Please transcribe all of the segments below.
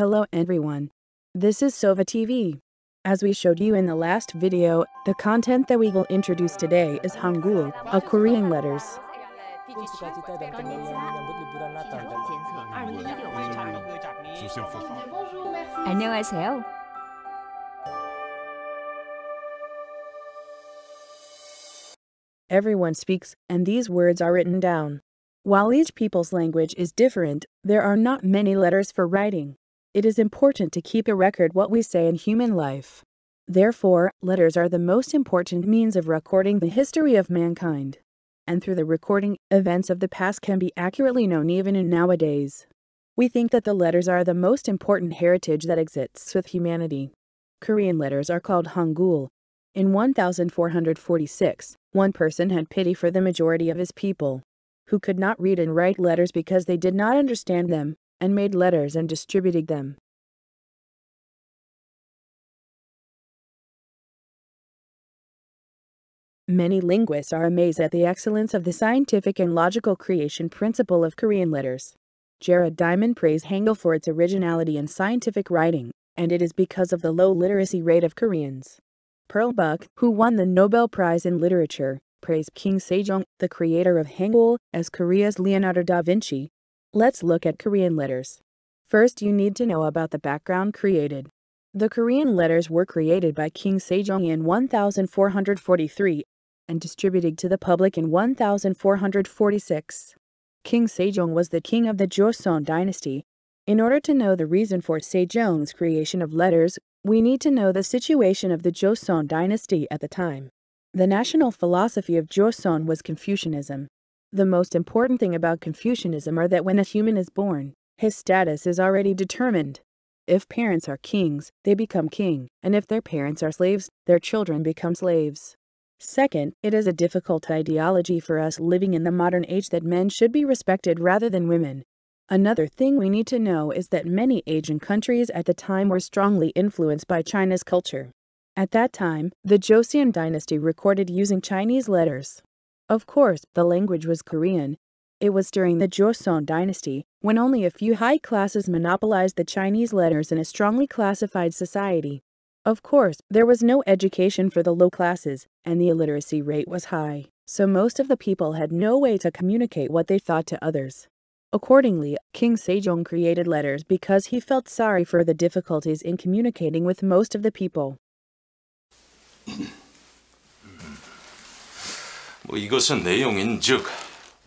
Hello everyone. This is Sova TV. As we showed you in the last video, the content that we will introduce today is Hangul, a Korean letters. 안녕하세요. Everyone speaks, and these words are written down. While each people's language is different, there are not many letters for writing. It is important to keep a record what we say in human life. Therefore, letters are the most important means of recording the history of mankind. And through the recording, events of the past can be accurately known even in nowadays. We think that the letters are the most important heritage that exists with humanity. Korean letters are called Hangul. In 1446, one person had pity for the majority of his people, who could not read and write letters because they did not understand them and made letters and distributed them. Many linguists are amazed at the excellence of the scientific and logical creation principle of Korean letters. Jared Diamond praised Hangul for its originality in scientific writing, and it is because of the low literacy rate of Koreans. Pearl Buck, who won the Nobel Prize in Literature, praised King Sejong, the creator of Hangul, as Korea's Leonardo da Vinci, Let's look at Korean letters. First you need to know about the background created. The Korean letters were created by King Sejong in 1443 and distributed to the public in 1446. King Sejong was the king of the Joseon dynasty. In order to know the reason for Sejong's creation of letters, we need to know the situation of the Joseon dynasty at the time. The national philosophy of Joseon was Confucianism. The most important thing about Confucianism are that when a human is born, his status is already determined. If parents are kings, they become king, and if their parents are slaves, their children become slaves. Second, it is a difficult ideology for us living in the modern age that men should be respected rather than women. Another thing we need to know is that many Asian countries at the time were strongly influenced by China's culture. At that time, the Joseon dynasty recorded using Chinese letters. Of course, the language was Korean. It was during the Joseon dynasty, when only a few high classes monopolized the Chinese letters in a strongly classified society. Of course, there was no education for the low classes, and the illiteracy rate was high, so most of the people had no way to communicate what they thought to others. Accordingly, King Sejong created letters because he felt sorry for the difficulties in communicating with most of the people. 뭐 이것은 내용인즉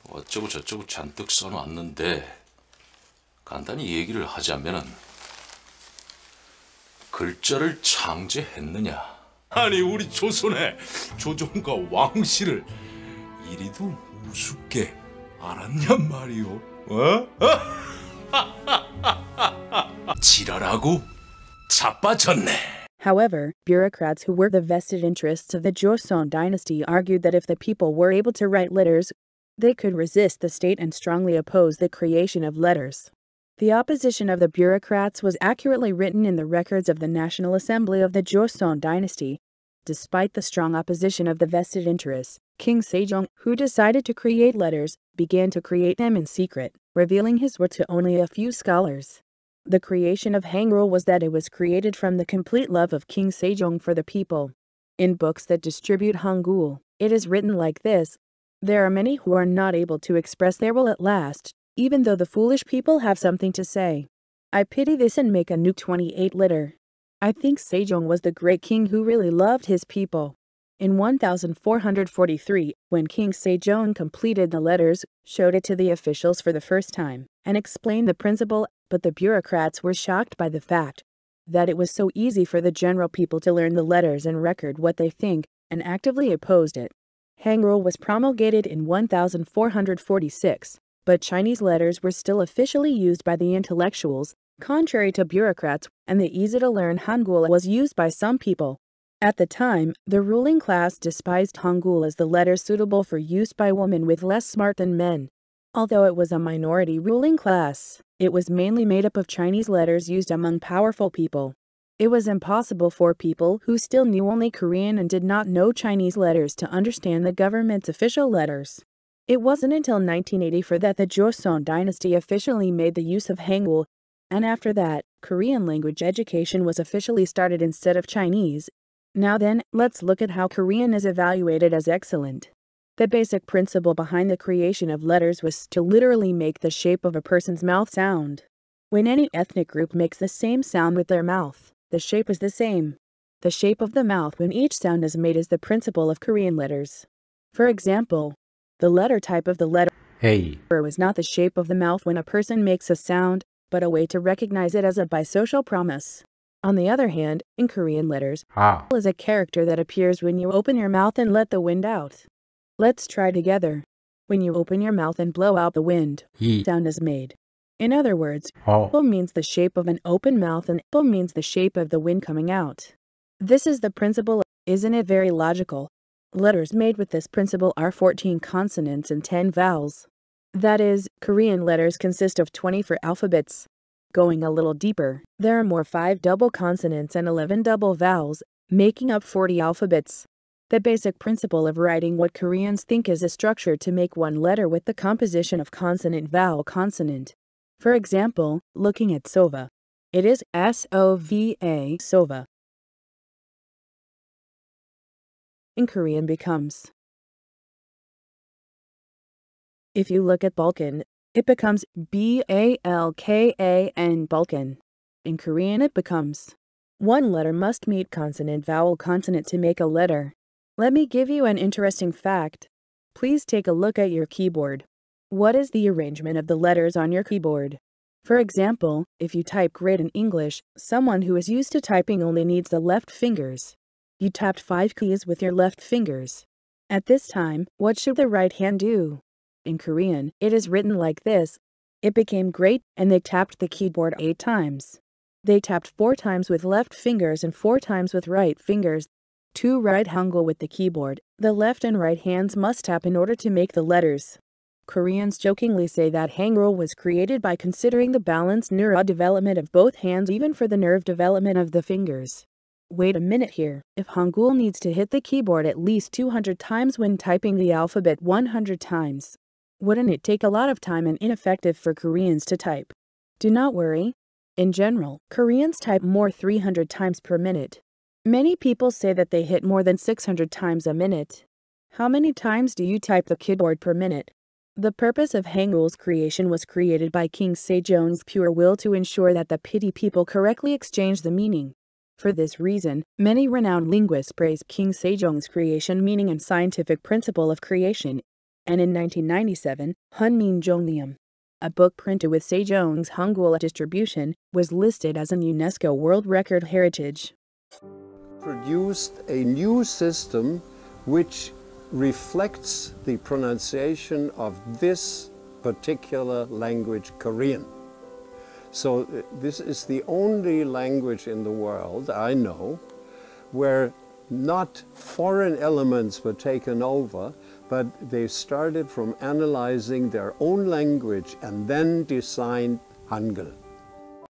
어쩌고 저쩌고 잔뜩 써놓았는데 간단히 얘기를 하자면은 글자를 창제했느냐 아니 우리 조선의 조정과 왕실을 이리도 우습게 알았냔 말이오 어? 지랄하고 자빠졌네 However, bureaucrats who were the vested interests of the Joseon dynasty argued that if the people were able to write letters, they could resist the state and strongly oppose the creation of letters. The opposition of the bureaucrats was accurately written in the records of the National Assembly of the Joseon dynasty. Despite the strong opposition of the vested interests, King Sejong, who decided to create letters, began to create them in secret, revealing his work to only a few scholars. The creation of Hangul was that it was created from the complete love of King Sejong for the people. In books that distribute Hangul, it is written like this. There are many who are not able to express their will at last, even though the foolish people have something to say. I pity this and make a new 28 litter. I think Sejong was the great king who really loved his people in 1443, when King Sejong completed the letters, showed it to the officials for the first time, and explained the principle, but the bureaucrats were shocked by the fact that it was so easy for the general people to learn the letters and record what they think, and actively opposed it. Hangul was promulgated in 1446, but Chinese letters were still officially used by the intellectuals, contrary to bureaucrats, and the easy-to-learn Hangul was used by some people. At the time, the ruling class despised Hangul as the letter suitable for use by women with less smart than men. Although it was a minority ruling class, it was mainly made up of Chinese letters used among powerful people. It was impossible for people who still knew only Korean and did not know Chinese letters to understand the government's official letters. It wasn't until 1984 that the Joseon dynasty officially made the use of Hangul, and after that, Korean language education was officially started instead of Chinese, now then, let's look at how Korean is evaluated as excellent. The basic principle behind the creation of letters was to literally make the shape of a person's mouth sound. When any ethnic group makes the same sound with their mouth, the shape is the same. The shape of the mouth when each sound is made is the principle of Korean letters. For example, the letter type of the letter hey. was not the shape of the mouth when a person makes a sound, but a way to recognize it as a bisocial promise. On the other hand, in Korean letters, ah. is a character that appears when you open your mouth and let the wind out. Let's try together. When you open your mouth and blow out the wind, Ye. sound is made. In other words, oh. means the shape of an open mouth and Bo means the shape of the wind coming out. This is the principle, isn't it very logical? Letters made with this principle are 14 consonants and 10 vowels. That is, Korean letters consist of 24 alphabets. Going a little deeper, there are more 5 double consonants and 11 double vowels, making up 40 alphabets. The basic principle of writing what Koreans think is a structure to make one letter with the composition of consonant vowel consonant. For example, looking at sova. It is S-O-V-A sova. In Korean becomes. If you look at Balkan, it becomes B-A-L-K-A-N, Balkan. In Korean, it becomes. One letter must meet consonant vowel consonant to make a letter. Let me give you an interesting fact. Please take a look at your keyboard. What is the arrangement of the letters on your keyboard? For example, if you type great in English, someone who is used to typing only needs the left fingers. You tapped five keys with your left fingers. At this time, what should the right hand do? In Korean, it is written like this. It became great, and they tapped the keyboard eight times. They tapped four times with left fingers and four times with right fingers. Two right hangul with the keyboard. The left and right hands must tap in order to make the letters. Koreans jokingly say that hangul was created by considering the balanced neurodevelopment of both hands even for the nerve development of the fingers. Wait a minute here, if hangul needs to hit the keyboard at least 200 times when typing the alphabet 100 times, wouldn't it take a lot of time and ineffective for Koreans to type? Do not worry. In general, Koreans type more 300 times per minute. Many people say that they hit more than 600 times a minute. How many times do you type the keyboard per minute? The purpose of Hangul's creation was created by King Sejong's pure will to ensure that the pity people correctly exchange the meaning. For this reason, many renowned linguists praise King Sejong's creation meaning and scientific principle of creation and in 1997, Hunmin Jeongeum, a book printed with Sejong's Hangul distribution, was listed as a UNESCO World Record Heritage. Produced a new system which reflects the pronunciation of this particular language, Korean. So uh, this is the only language in the world I know where not foreign elements were taken over, but they started from analyzing their own language and then designed Hangul.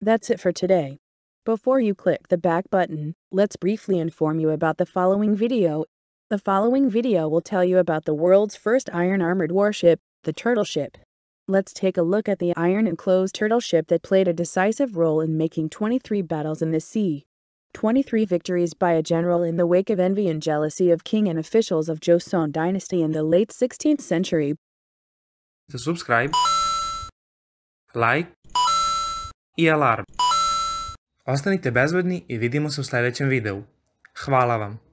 That's it for today. Before you click the back button, let's briefly inform you about the following video. The following video will tell you about the world's first iron-armored warship, the Turtle Ship. Let's take a look at the iron-enclosed turtle ship that played a decisive role in making 23 battles in the sea. 23 victories by a general in the wake of envy and jealousy of king and officials of Joseon dynasty in the late 16th century. To subscribe, like i alarm. Ostanite bezbedni i vidimo se u sljedećem videu. Hvala vam.